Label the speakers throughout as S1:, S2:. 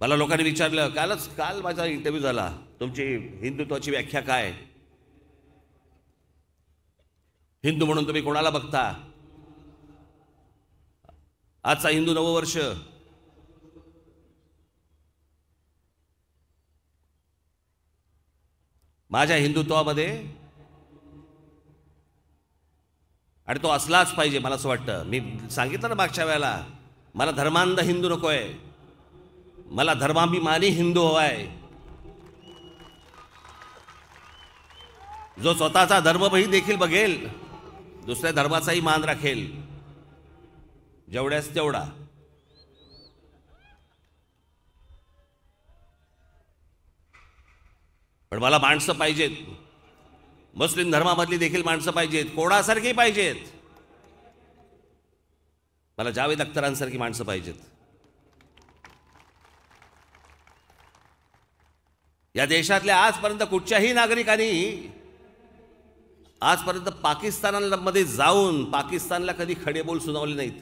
S1: मला लोकांनी विचारलं कालच काल माझा इंटरव्ह्यू झाला तुमची हिंदुत्वाची व्याख्या काय हिंदू म्हणून तुम्ही कोणाला बघता आजचा हिंदू नववर्ष माझ्या हिंदुत्वामध्ये आणि तो असलाच पाहिजे मला असं वाटतं मी सांगितलं ना मागच्या वेळेला मला धर्मांध हिंदू नको आहे मला धर्माभिमानी हिंदू आहे जो स्वतःचा धर्मही देखील बघेल दुसऱ्या धर्माचाही मान राखेल जेवढ्याच तेवढा पण मला माणसं पाहिजेत मुस्लिम धर्मामधली देखील माणसं पाहिजेत कोणासारखी पाहिजेत मला जावेद अख्तरांसारखी माणसं पाहिजेत या देशातल्या आजपर्यंत कुठच्याही नागरिकांनी आजपर्यंत पाकिस्तानामध्ये जाऊन पाकिस्तानला कधी खडे बोल सुनावले नाहीत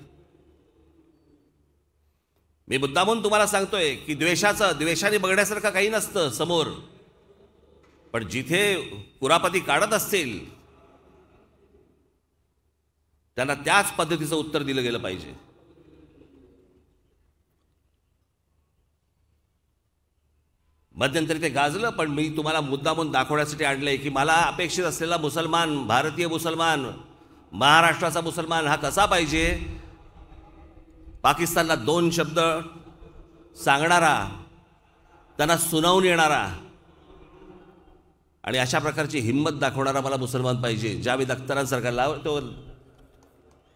S1: मी मुद्दामून तुम्हाला सांगतोय की द्वेषाचं द्वेषाने बघण्यासारखं काही नसतं समोर पण जिथे कुरापती काढत असतील त्यांना त्याच पद्धतीचं उत्तर दिलं गेलं पाहिजे मध्यंतरी ते गाजलं पण मी तुम्हाला म्हणून दाखवण्यासाठी आणलं आहे की मला अपेक्षित असलेला मुसलमान भारतीय मुसलमान महाराष्ट्राचा मुसलमान हा कसा पाहिजे पाकिस्तानला दोन शब्द सांगणारा त्यांना सुनावून येणारा आणि अशा प्रकारची हिंमत दाखवणारा मला मुसलमान पाहिजे जावेद अख्तरांसारखा लाव तो